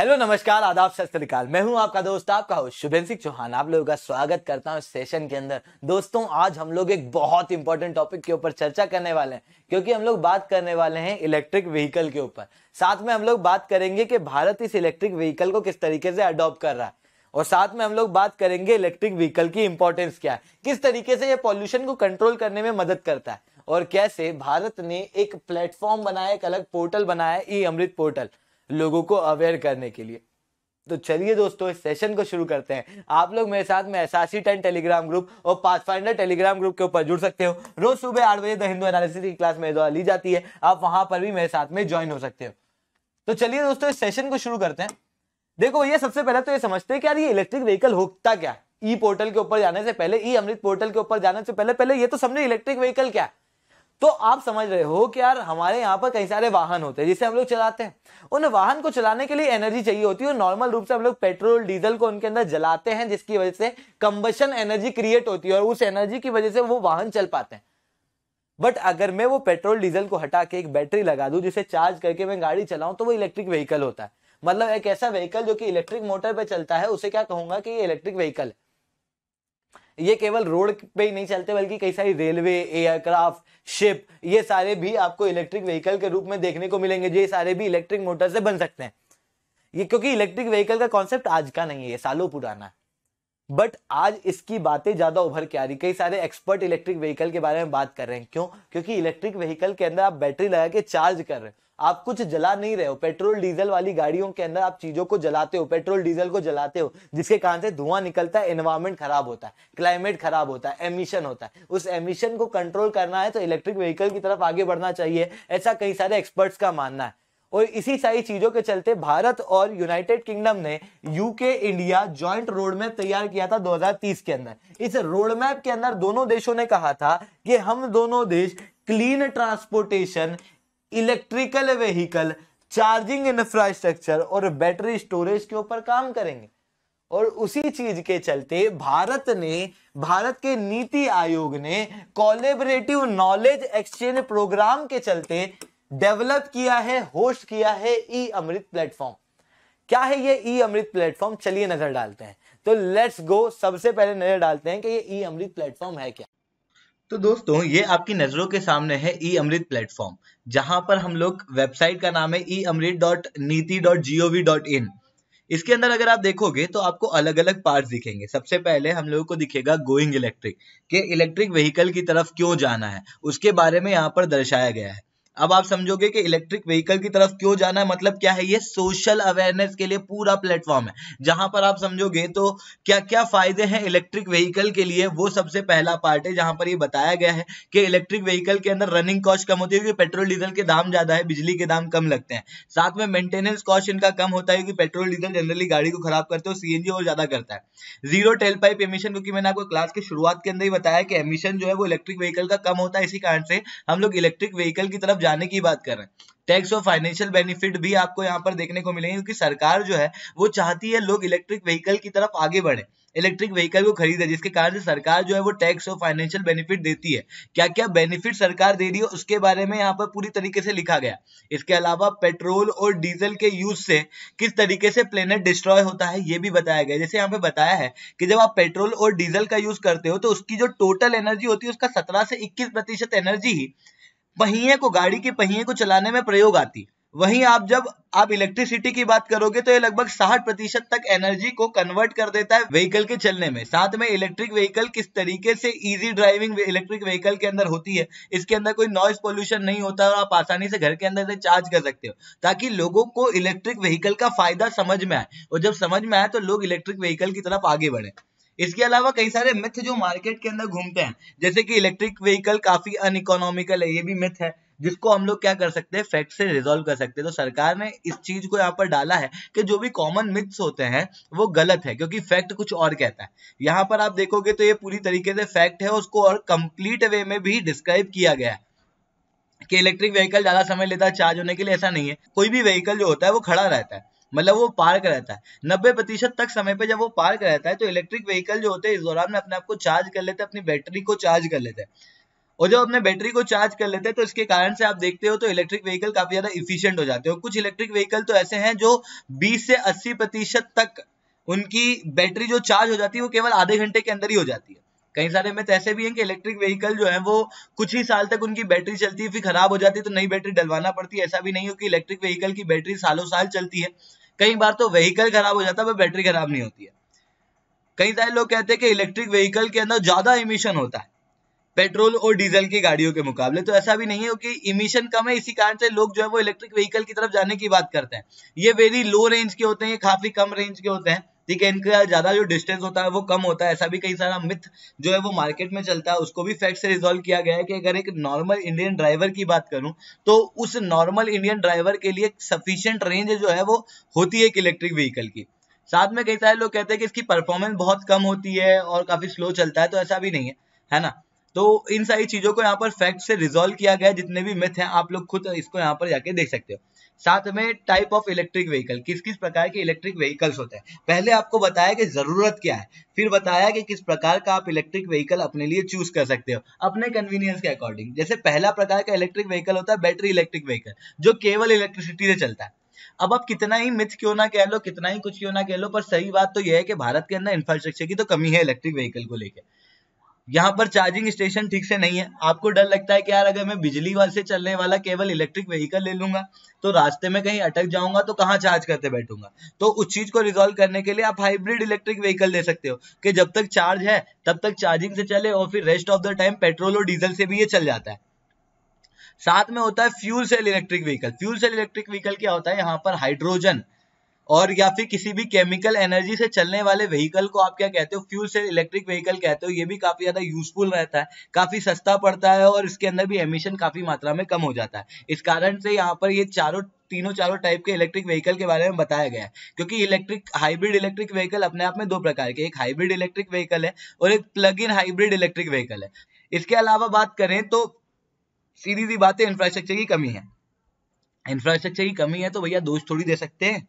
hello नमस्कार आदाब सत मैं हूं आपका दोस्त आपका हो शुभेन सिंह चौहान आप लोगों का स्वागत करता हूं इस सेशन के अंदर दोस्तों आज हम लोग एक बहुत इंपॉर्टेंट टॉपिक के ऊपर चर्चा करने वाले हैं क्योंकि हम लोग बात करने वाले हैं इलेक्ट्रिक व्हीकल के ऊपर साथ में हम लोग बात करेंगे कि भारत इस इलेक्ट्रिक व्हीकल को किस तरीके से अडोप्ट कर रहा है और साथ में हम लोग बात करेंगे इलेक्ट्रिक व्हीकल की इंपॉर्टेंस क्या है किस तरीके से ये पॉल्यूशन को कंट्रोल करने में मदद करता है और कैसे भारत ने एक प्लेटफॉर्म बनाया एक अलग पोर्टल बनाया ई अमृत पोर्टल लोगों को अवेयर करने के लिए तो चलिए दोस्तों इस सेशन को शुरू करते हैं आप लोग मेरे साथ में एसासी टेन टेलीग्राम ग्रुप और फाइंडर टेलीग्राम ग्रुप के ऊपर जुड़ सकते हो रोज सुबह आठ बजे द हिंदू एनालिसिस की क्लास मेरे द्वारा ली जाती है आप वहां पर भी मेरे साथ में ज्वाइन हो सकते हो तो चलिए दोस्तों इस सेशन को शुरू करते हैं देखो भैया सबसे पहले तो ये समझते हैं कि यार ये इलेक्ट्रिक व्हीकल होता क्या ई e पोर्टल के ऊपर जाने से पहले ई e अमृत पोर्टल के ऊपर जाने से पहले पहले ये तो समझे इलेक्ट्रिक व्हीकल क्या तो आप समझ रहे हो कि यार हमारे यहाँ पर कई सारे वाहन होते हैं जिसे हम लोग चलाते हैं उन वाहन को चलाने के लिए एनर्जी चाहिए होती है और नॉर्मल रूप से हम लोग पेट्रोल डीजल को उनके अंदर जलाते हैं जिसकी वजह से कंबशन एनर्जी क्रिएट होती है और उस एनर्जी की वजह से वो वाहन चल पाते हैं बट अगर मैं वो पेट्रोल डीजल को हटा के एक बैटरी लगा दूं जिसे चार्ज करके मैं गाड़ी चलाऊं तो वो इलेक्ट्रिक व्हीकल होता है मतलब एक ऐसा व्हीकल जो कि इलेक्ट्रिक मोटर पर चलता है उसे क्या कहूंगा कि ये इलेक्ट्रिक व्हीकल है ये केवल रोड पे ही नहीं चलते बल्कि कई सारी रेलवे एयरक्राफ्ट शिप ये सारे भी आपको इलेक्ट्रिक व्हीकल के रूप में देखने को मिलेंगे जो ये सारे भी इलेक्ट्रिक मोटर से बन सकते हैं ये क्योंकि इलेक्ट्रिक व्हीकल का कॉन्सेप्ट आज का नहीं है सालों पुराना है बट आज इसकी बातें ज़्यादा उभर के आ रही कई सारे एक्सपर्ट इलेक्ट्रिक व्हीकल के बारे में बात कर रहे हैं क्यों क्योंकि इलेक्ट्रिक व्हीकल के अंदर आप बैटरी लगा के चार्ज कर रहे हैं आप कुछ जला नहीं रहे हो पेट्रोल डीजल वाली गाड़ियों के अंदर आप चीजों को जलाते हो पेट्रोल डीजल को जलाते हो जिसके कारण से धुआं निकलता है एनवायरमेंट खराब होता है क्लाइमेट खराब होता है एमिशन होता है उस एमिशन को कंट्रोल करना है तो इलेक्ट्रिक व्हीकल की तरफ आगे बढ़ना चाहिए ऐसा कई सारे एक्सपर्ट्स का मानना है और इसी सारी चीजों के चलते भारत और यूनाइटेड किंगडम ने यूके इंडिया जॉइंट रोडमैप तैयार किया था 2030 के अंदर इस रोडमैप के अंदर दोनों देशों ने कहा था कि हम दोनों देश clean transportation electrical vehicle charging infrastructure और बैटरी स्टोरेज के ऊपर काम करेंगे और उसी चीज के चलते भारत ने भारत के नीति आयोग ने कोलेबरेटिव नॉलेज एक्सचेंज प्रोग्राम के चलते डेवलप किया है होस्ट किया है ई अमृत प्लेटफॉर्म क्या है ये ई अमृत प्लेटफॉर्म चलिए नजर डालते हैं तो लेट्स गो सबसे पहले नजर डालते हैं कि ये ई अमृत प्लेटफॉर्म है क्या तो दोस्तों ये आपकी नज़रों के सामने है ई अमृत प्लेटफॉर्म जहां पर हम लोग वेबसाइट का नाम है e Amrit dot NITI dot G dot in इसके अंदर अगर आप देखोगे तो आपको अलग अलग पार्ट दिखेंगे सबसे पहले हम लोगों को दिखेगा गोइंग इलेक्ट्रिक के इलेक्ट्रिक व्हीकल की तरफ क्यों जाना है उसके बारे में यहाँ पर दर्शाया गया है अब आप समझोगे कि इलेक्ट्रिक व्हीकल की तरफ क्यों जाना है मतलब क्या है ये सोशल अवेयरनेस के लिए पूरा प्लेटफॉर्म है जहां पर आप समझोगे तो क्या क्या फायदे हैं इलेक्ट्रिक व्हीकल के लिए वो सबसे पहला पार्ट है जहां पर ये बताया गया है कि इलेक्ट्रिक व्हीकल के अंदर रनिंग कॉस्ट कम होती है क्योंकि पेट्रोल डीजल के दाम ज्यादा है बिजली के दाम कम लगते हैं साथ में मेंटेनेंस कॉस्ट इनका कम होता है क्योंकि पेट्रोल डीजल जनरली गाड़ी को खराब करते हो सीएनजी और ज्यादा करता है जीरो टेल पाइप एमिशन क्योंकि मैंने आपको क्लास की शुरुआत के अंदर ही बताया कि एमिशन जो है वो इलेक्ट्रिक व्हीकल का कम होता है इसी कारण से हम लोग इलेक्ट्रिक व्हीकल की तरफ जाने की बात कर रहे हैं टैक्स और फाइनेंशियल बेनिफिट भी आपको यहाँ पर देखने को मिलेंगे क्योंकि सरकार जो है वो चाहती है लोग इलेक्ट्रिक व्हीकल की तरफ आगे बढ़े इलेक्ट्रिक व्हीकल को खरीदे जिसके कारण से सरकार जो है वो टैक्स और फाइनेंशियल बेनिफिट देती है क्या क्या बेनिफिट सरकार दे रही है उसके बारे में यहाँ पर पूरी तरीके से लिखा गया इसके अलावा पेट्रोल और डीजल के यूज से किस तरीके से प्लेनेट डिस्ट्रॉय होता है ये भी बताया गया जैसे यहाँ पे बताया है कि जब आप पेट्रोल और डीजल का यूज करते हो तो उसकी जो टोटल एनर्जी होती है उसका सत्रह से इक्कीस एनर्जी ही पहिए को गाड़ी के पहिए को चलाने में प्रयोग आती वहीं आप जब आप इलेक्ट्रिसिटी की बात करोगे तो ये लगभग साठ प्रतिशत तक एनर्जी को कन्वर्ट कर देता है व्हीकल के चलने में साथ में इलेक्ट्रिक व्हीकल किस तरीके से इजी ड्राइविंग इलेक्ट्रिक व्हीकल के अंदर होती है इसके अंदर कोई नॉइस पोल्यूशन नहीं होता और आप आसानी से घर के अंदर से चार्ज कर सकते हो ताकि लोगों को इलेक्ट्रिक व्हीकल का फायदा समझ में आए और जब समझ में आए तो लोग इलेक्ट्रिक व्हीकल की तरफ आगे बढ़े इसके अलावा कई सारे मिथ जो मार्केट के अंदर घूमते हैं जैसे कि इलेक्ट्रिक व्हीकल काफी अन है ये भी मिथ है जिसको हम लोग क्या कर सकते हैं फैक्ट से रिजोल्व कर सकते हैं तो सरकार ने इस चीज को यहाँ पर डाला है कि जो भी कॉमन मिथ्स होते हैं वो गलत है क्योंकि फैक्ट कुछ और कहता है यहाँ पर आप देखोगे तो ये पूरी तरीके से फैक्ट है उसको और कंप्लीट वे में भी डिस्क्राइब किया गया है कि इलेक्ट्रिक व्हीकल ज्यादा समय लेता है चार्ज होने के लिए ऐसा नहीं है कोई भी व्हीकल जो होता है वो खड़ा रहता है मतलब वो पार्क रहता है नब्बे प्रतिशत तक समय पे जब वो पार्क रहता है तो इलेक्ट्रिक व्हीकल जो होते हैं इस दौरान में अपने आप को चार्ज कर लेते हैं अपनी बैटरी को चार्ज कर लेते हैं और जब अपने बैटरी को चार्ज कर लेते हैं तो इसके कारण से आप देखते हो तो इलेक्ट्रिक व्हीकल काफी ज्यादा इफिशियंट हो जाते हो कुछ इलेक्ट्रिक व्हीकल तो ऐसे हैं जो 20 से 80 प्रतिशत तक उनकी बैटरी जो चार्ज हो जाती है वो केवल आधे घंटे के अंदर ही हो जाती है कई सारे में ऐसे भी हैं कि इलेक्ट्रिक व्हीकल जो है वो कुछ ही साल तक उनकी बैटरी चलती है फिर खराब हो जाती है तो नई बैटरी डलवाना पड़ती है ऐसा भी नहीं हो कि इलेक्ट्रिक व्हीकल की बैटरी सालों साल चलती है कई बार तो व्हीकल खराब हो जाता है बैटरी खराब नहीं होती है कई सारे लोग कहते हैं कि इलेक्ट्रिक व्हीकल के अंदर ज्यादा इमिशन होता है पेट्रोल और डीजल की गाड़ियों के मुकाबले तो ऐसा भी नहीं है कि इमिशन कम है इसी कारण से लोग जो है वो इलेक्ट्रिक व्हीकल की तरफ जाने की बात करते हैं ये वेरी लो रेंज के होते हैं ये काफी कम रेंज के होते हैं ठीक है इनका ज्यादा जो डिस्टेंस होता है वो कम होता है ऐसा भी कई सारा मिथ जो है वो मार्केट में चलता है उसको भी फैक्ट से रिजोल्व किया गया है कि अगर एक नॉर्मल इंडियन ड्राइवर की बात करूं तो उस नॉर्मल इंडियन ड्राइवर के लिए सफिशियंट रेंज जो है वो होती है एक इलेक्ट्रिक व्हीकल की साथ में कई सारे लोग कहते हैं कि इसकी परफॉर्मेंस बहुत कम होती है और काफी स्लो चलता है तो ऐसा भी नहीं है है ना तो इन सारी चीजों को यहाँ पर फैक्ट से रिजोल्व किया गया जितने भी मिथ हैं आप लोग खुद इसको यहाँ पर जाके देख सकते हो साथ में टाइप ऑफ इलेक्ट्रिक व्हीकल किस किस प्रकार के इलेक्ट्रिक व्हीकल्स होते हैं पहले आपको बताया कि जरूरत क्या है फिर बताया कि किस प्रकार का आप इलेक्ट्रिक व्हीकल अपने लिए चूज कर सकते हो अपने कन्वीनियंस के अकॉर्डिंग जैसे पहला प्रकार का इलेक्ट्रिक व्हीकल होता है बैटरी इलेक्ट्रिक व्हीकल जो केवल इलेक्ट्रिसिटी से चलता है अब आप कितना ही मिथ क्यों ना कह लो कितना ही कुछ क्यों ना कह लो पर सही बात तो यह है कि भारत के अंदर इंफ्रास्ट्रक्चर की तो कमी है इलेक्ट्रिक व्हीकल को लेकर यहाँ पर चार्जिंग स्टेशन ठीक से नहीं है आपको डर लगता है कि यार अगर मैं बिजली से चलने वाला केवल इलेक्ट्रिक व्हीकल ले लूंगा तो रास्ते में कहीं अटक जाऊंगा तो कहाँ चार्ज करते बैठूंगा तो उस चीज को रिजोल्व करने के लिए आप हाइब्रिड इलेक्ट्रिक व्हीकल दे सकते हो कि जब तक चार्ज है तब तक चार्जिंग से चले और फिर rest of the time petrol और डीजल से भी ये चल जाता है साथ में होता है fuel cell electric vehicle fuel cell electric vehicle क्या होता है यहाँ पर हाइड्रोजन और या फिर किसी भी केमिकल एनर्जी से चलने वाले व्हीकल को आप क्या कहते हो फ्यूल से इलेक्ट्रिक व्हीकल कहते हो ये भी काफी ज्यादा यूजफुल रहता है काफी सस्ता पड़ता है और इसके अंदर भी एमिशन काफी मात्रा में कम हो जाता है इस कारण से यहाँ पर ये चारों तीनों चारों टाइप के इलेक्ट्रिक व्हीकल के बारे में बताया गया है क्योंकि इलेक्ट्रिक हाइब्रिड इलेक्ट्रिक व्हीकल अपने आप में दो प्रकार के एक हाइब्रिड इलेक्ट्रिक व्हीकल है और एक plug in hybrid electric vehicle है इसके अलावा बात करें तो सीधी सी बात है इंफ्रास्ट्रक्चर की कमी है इंफ्रास्ट्रक्चर की कमी है तो भैया दोष थोड़ी दे सकते हैं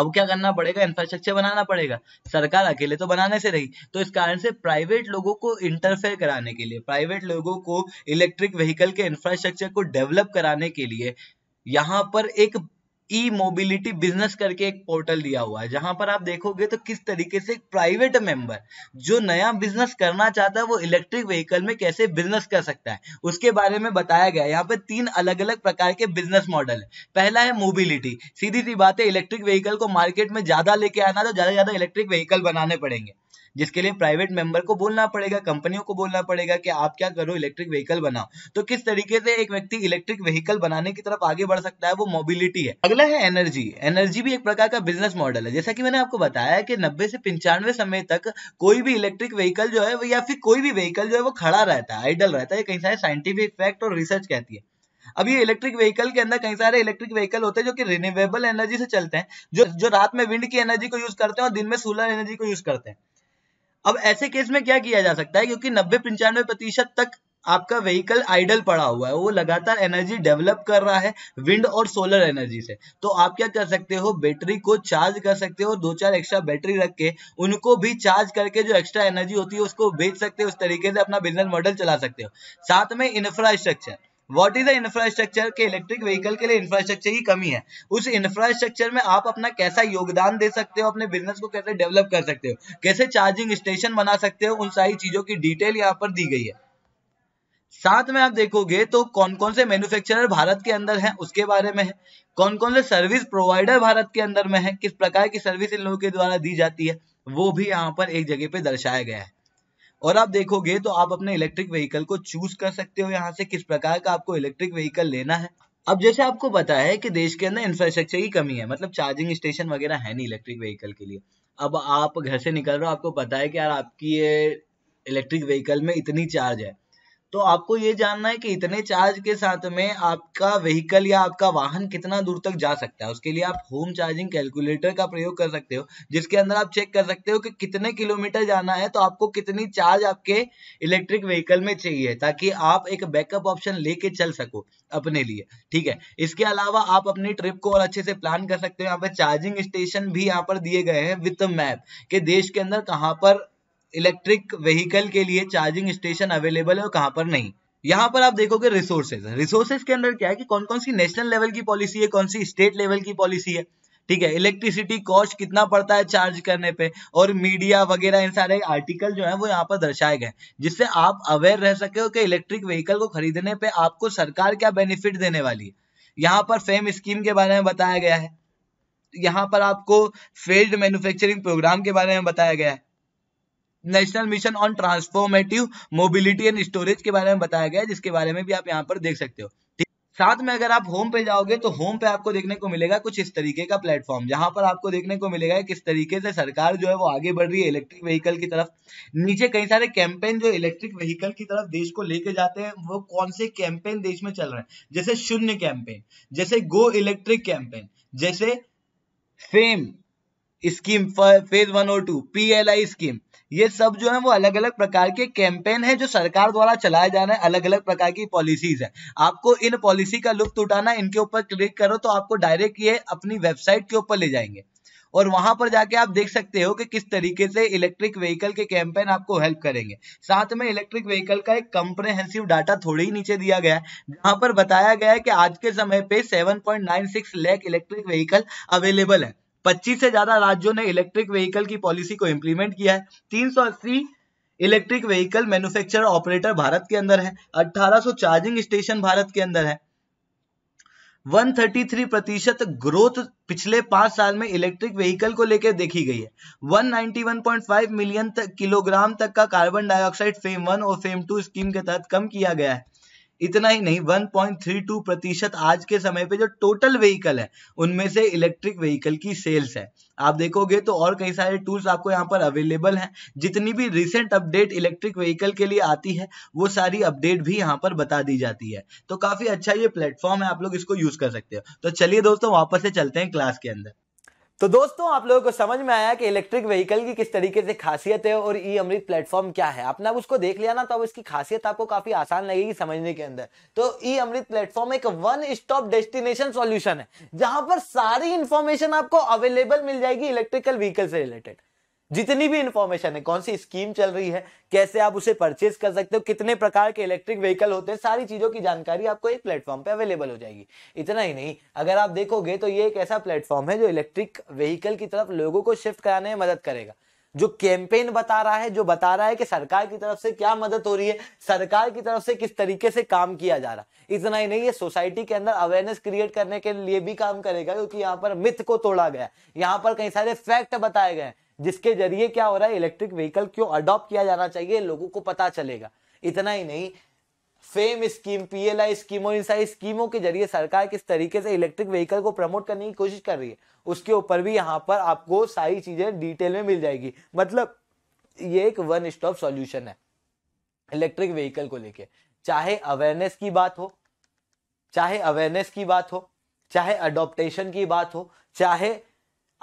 अब क्या करना पड़ेगा इंफ्रास्ट्रक्चर बनाना पड़ेगा सरकार अकेले तो बनाने से रही तो इस कारण से प्राइवेट लोगों को इंटरफेयर कराने के लिए प्राइवेट लोगों को इलेक्ट्रिक व्हीकल के इंफ्रास्ट्रक्चर को डेवलप कराने के लिए यहाँ पर एक ई मोबिलिटी बिजनेस करके एक पोर्टल दिया हुआ है जहां पर आप देखोगे तो किस तरीके से प्राइवेट मेंबर जो नया बिजनेस करना चाहता है वो इलेक्ट्रिक व्हीकल में कैसे बिजनेस कर सकता है उसके बारे में बताया गया यहाँ पे तीन अलग अलग प्रकार के बिजनेस मॉडल है पहला है मोबिलिटी सीधी सी बात है इलेक्ट्रिक व्हीकल को मार्केट में ज्यादा लेके आना तो ज्यादा ज्यादा इलेक्ट्रिक व्हीकल बनाने पड़ेंगे जिसके लिए प्राइवेट मेंबर को बोलना पड़ेगा कंपनियों को बोलना पड़ेगा कि आप क्या करो इलेक्ट्रिक व्हीकल बनाओ तो किस तरीके से एक व्यक्ति इलेक्ट्रिक व्हीकल बनाने की तरफ आगे बढ़ सकता है वो मोबिलिटी है अगला है एनर्जी एनर्जी भी एक प्रकार का बिजनेस मॉडल है जैसा कि मैंने आपको बताया कि नब्बे से पंचानवे समय तक कोई भी इलेक्ट्रिक व्हीकल जो है या फिर कोई भी व्हीकल जो है वो खड़ा रहता है आइडल रहता है कई सारे साइंटिफिक फैक्ट और रिसर्च कहती है अब ये इलेक्ट्रिक व्हीकल के अंदर कई सारे इलेक्ट्रिक व्हीकल होते हैं जो कि रिन्यूएबल एनर्जी से चलते हैं जो जो रात में विंड की एनर्जी को यूज करते हैं और दिन में सोलर एनर्जी को यूज करते हैं अब ऐसे केस में क्या किया जा सकता है क्योंकि नब्बे पंचानवे प्रतिशत तक आपका व्हीकल आइडल पड़ा हुआ है वो लगातार एनर्जी डेवलप कर रहा है विंड और सोलर एनर्जी से तो आप क्या कर सकते हो बैटरी को चार्ज कर सकते हो दो चार एक्स्ट्रा बैटरी रख के उनको भी चार्ज करके जो एक्स्ट्रा एनर्जी होती है उसको बेच सकते हो उस तरीके से अपना बिजनेस मॉडल चला सकते हो साथ में infrastructure what is the infrastructure के इलेक्ट्रिक व्हीकल के लिए इंफ्रास्ट्रक्चर की कमी है उस इंफ्रास्ट्रक्चर में आप अपना कैसा योगदान दे सकते हो अपने बिजनेस को कैसे डेवलप कर सकते हो कैसे चार्जिंग स्टेशन बना सकते हो उन सारी चीजों की डिटेल यहाँ पर दी गई है साथ में आप देखोगे तो कौन कौन से मैन्युफैक्चरर भारत के अंदर हैं उसके बारे में है कौन कौन से सर्विस प्रोवाइडर भारत के अंदर में है किस प्रकार की सर्विस इन लोगों के द्वारा दी जाती है वो भी यहाँ पर एक जगह पे दर्शाया गया है और आप देखोगे तो आप अपने इलेक्ट्रिक व्हीकल को चूज कर सकते हो यहाँ से किस प्रकार का आपको इलेक्ट्रिक व्हीकल लेना है अब जैसे आपको पता है कि देश के अंदर इंफ्रास्ट्रक्चर की कमी है मतलब चार्जिंग स्टेशन वगैरह है नहीं इलेक्ट्रिक व्हीकल के लिए अब आप घर से निकल रहे हो आपको पता है कि यार आपकी ये इलेक्ट्रिक व्हीकल में इतनी चार्ज है तो आपको ये जानना है कि इतने चार्ज के साथ में आपका व्हीकल या आपका वाहन कितना दूर तक जा सकता है उसके लिए आप होम चार्जिंग कैलकुलेटर का प्रयोग कर सकते हो जिसके अंदर आप चेक कर सकते हो कि कितने किलोमीटर जाना है तो आपको कितनी चार्ज आपके इलेक्ट्रिक व्हीकल में चाहिए ताकि आप एक बैकअप ऑप्शन लेके चल सको अपने लिए ठीक है इसके अलावा आप अपनी ट्रिप को और अच्छे से प्लान कर सकते हो यहाँ पर चार्जिंग स्टेशन भी यहाँ पर दिए गए हैं विथ मैप के देश के अंदर कहाँ पर इलेक्ट्रिक व्हीकल के लिए चार्जिंग स्टेशन अवेलेबल है और कहाँ पर नहीं यहाँ पर आप देखोगे रिसोर्सेज रिसोर्सेज के अंदर क्या है कि कौन कौन सी नेशनल लेवल की पॉलिसी है कौन सी स्टेट लेवल की पॉलिसी है ठीक है इलेक्ट्रिसिटी कॉस्ट कितना पड़ता है चार्ज करने पे और मीडिया वगैरह इन सारे आर्टिकल जो है वो यहाँ पर दर्शाए गए जिससे आप अवेयर रह सके हो कि इलेक्ट्रिक व्हीकल को खरीदने पे आपको सरकार क्या बेनिफिट देने वाली है यहाँ पर फेम स्कीम के बारे में बताया गया है यहाँ पर आपको फेल्ड मैन्युफैक्चरिंग प्रोग्राम के बारे में बताया गया है national mission on transformative mobility and storage के बारे में बताया गया है जिसके बारे में भी आप यहाँ पर देख सकते हो साथ में अगर आप होम पे जाओगे तो होम पे आपको देखने को मिलेगा कुछ इस तरीके का प्लेटफॉर्म जहां पर आपको देखने को मिलेगा किस तरीके से सरकार जो है वो आगे बढ़ रही है इलेक्ट्रिक व्हीकल की तरफ नीचे कई सारे कैंपेन जो इलेक्ट्रिक व्हीकल की तरफ देश को लेके जाते हैं वो कौन से कैंपेन देश में चल रहे हैं जैसे शून्य कैंपेन जैसे गो इलेक्ट्रिक कैंपेन जैसे फेम स्कीम फेज वन और टू पीएलआई स्कीम ये सब जो है वो अलग अलग प्रकार के कैंपेन है जो सरकार द्वारा चलाए जा रहे हैं अलग अलग प्रकार की पॉलिसीज है आपको इन पॉलिसी का लुप्त उठाना इनके ऊपर क्लिक करो तो आपको डायरेक्ट ये अपनी वेबसाइट के ऊपर ले जाएंगे और वहां पर जाके आप देख सकते हो कि किस तरीके से इलेक्ट्रिक व्हीकल के कैंपेन आपको हेल्प करेंगे साथ में इलेक्ट्रिक व्हीकल का एक कंप्रेहेंसिव डाटा थोड़ी ही नीचे दिया गया है जहां पर बताया गया है कि आज के समय पे 7.96 लाख इलेक्ट्रिक व्हीकल अवेलेबल है 25 से ज्यादा राज्यों ने इलेक्ट्रिक व्हीकल की पॉलिसी को इम्प्लीमेंट किया है तीन electric vehicle manufacturer operator Bharat के अंदर है 1800 चार्जिंग स्टेशन भारत के अंदर है 133 प्रतिशत ग्रोथ पिछले पांच साल में इलेक्ट्रिक व्हीकल को लेकर देखी गई है 191.5 मिलियन तक किलोग्राम तक का कार्बन डाइऑक्साइड फेम वन और फेम टू स्कीम के तहत कम किया गया है इतना ही नहीं 1.32 प्रतिशत आज के समय पे जो टोटल व्हीकल है उनमें से इलेक्ट्रिक व्हीकल की सेल्स है आप देखोगे तो और कई सारे टूल्स आपको यहाँ पर अवेलेबल हैं जितनी भी रिसेंट अपडेट इलेक्ट्रिक व्हीकल के लिए आती है वो सारी अपडेट भी यहाँ पर बता दी जाती है तो काफी अच्छा ये प्लेटफॉर्म है आप लोग इसको यूज कर सकते हो तो चलिए दोस्तों वापस से चलते हैं क्लास के अंदर तो दोस्तों आप लोगों को समझ में आया कि इलेक्ट्रिक व्हीकल की किस तरीके से खासियत है और ई अमृत प्लेटफॉर्म क्या है आपने अब उसको देख लिया ना तो अब इसकी खासियत आपको काफी आसान लगेगी समझने के अंदर तो ई अमृत प्लेटफॉर्म एक वन स्टॉप डेस्टिनेशन सॉल्यूशन है जहां पर सारी इंफॉर्मेशन आपको अवेलेबल मिल जाएगी इलेक्ट्रिकल व्हीकल से रिलेटेड जितनी भी इंफॉर्मेशन है कौन सी स्कीम चल रही है कैसे आप उसे परचेज कर सकते हो कितने प्रकार के इलेक्ट्रिक व्हीकल होते हैं सारी चीजों की जानकारी आपको एक प्लेटफॉर्म पे अवेलेबल हो जाएगी इतना ही नहीं अगर आप देखोगे तो ये एक ऐसा प्लेटफॉर्म है जो इलेक्ट्रिक व्हीकल की तरफ लोगों को शिफ्ट कराने में मदद करेगा जो कैंपेन बता रहा है जो बता रहा है कि सरकार की तरफ से क्या मदद हो रही है सरकार की तरफ से किस तरीके से काम किया जा रहा है इतना ही नहीं ये सोसाइटी के अंदर अवेयरनेस क्रिएट करने के लिए भी काम करेगा क्योंकि यहाँ पर मिथ को तोड़ा गया यहाँ पर कई सारे फैक्ट बताए गए जिसके जरिए क्या हो रहा है इलेक्ट्रिक व्हीकल क्यों अडॉप्ट किया जाना चाहिए लोगों को पता चलेगा इतना ही नहीं फेम स्कीम पीएलआई स्कीम इन सारी स्कीमों के जरिए सरकार किस तरीके से इलेक्ट्रिक व्हीकल को प्रमोट करने की कोशिश कर रही है उसके ऊपर भी यहाँ पर आपको सारी चीज़ें डिटेल में मिल जाएगी मतलब ये एक वन स्टॉप सॉल्यूशन है इलेक्ट्रिक व्हीकल को लेके चाहे अवेयरनेस की बात हो चाहे अवेयरनेस की बात हो चाहे अडोप्टेशन की बात हो चाहे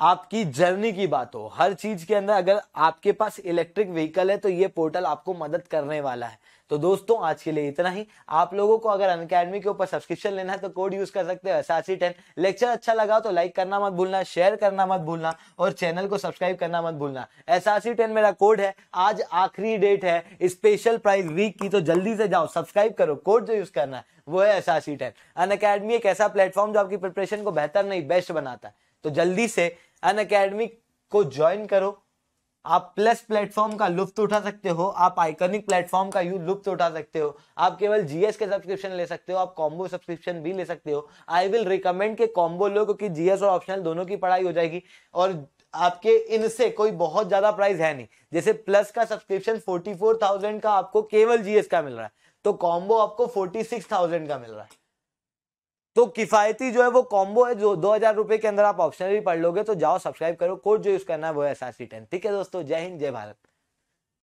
आपकी जर्नी की बात हो हर चीज के अंदर अगर आपके पास इलेक्ट्रिक व्हीकल है तो ये पोर्टल आपको मदद करने वाला है तो दोस्तों आज के लिए इतना ही आप लोगों को अगर अनकेडमी के ऊपर सब्सक्रिप्शन लेना है तो कोड यूज कर सकते हैं एस टेन लेक्चर अच्छा लगा तो लाइक करना मत भूलना शेयर करना मत भूलना और चैनल को सब्सक्राइब करना मत भूलना एस टेन मेरा कोड है आज आखिरी डेट है स्पेशल प्राइस वीक की तो जल्दी से जाओ सब्सक्राइब करो कोड जो यूज करना है वो है एस टेन अन अकेडमी एक ऐसा प्लेटफॉर्म जो आपकी प्रिपरेशन को बेहतर नहीं बेस्ट बनाता है तो जल्दी से अन अकेडमी को ज्वाइन करो आप प्लस प्लेटफॉर्म का लुफ्त उठा सकते हो आप आइकनिक प्लेटफॉर्म का यू लुफ्त उठा सकते हो आप केवल जीएस के सब्सक्रिप्शन ले सकते हो आप कॉम्बो सब्सक्रिप्शन भी ले सकते हो आई विल रिकमेंड के कॉम्बो लो क्योंकि जीएस और ऑप्शनल दोनों की पढ़ाई हो जाएगी और आपके इनसे कोई बहुत ज्यादा प्राइस है नहीं जैसे प्लस का सब्सक्रिप्शन फोर्टी फोर थाउजेंड का आपको केवल जीएस का मिल रहा है तो कॉम्बो आपको फोर्टी सिक्स थाउजेंड का मिल रहा है तो किफायती जो है वो कॉम्बो है जो दो हजार रुपए के अंदर आप ऑप्शनली पढ़ लोगे तो जाओ सब्सक्राइब करो कोड जो यूज करना है वो सी टेन ठीक है दोस्तों जय हिंद जय भारत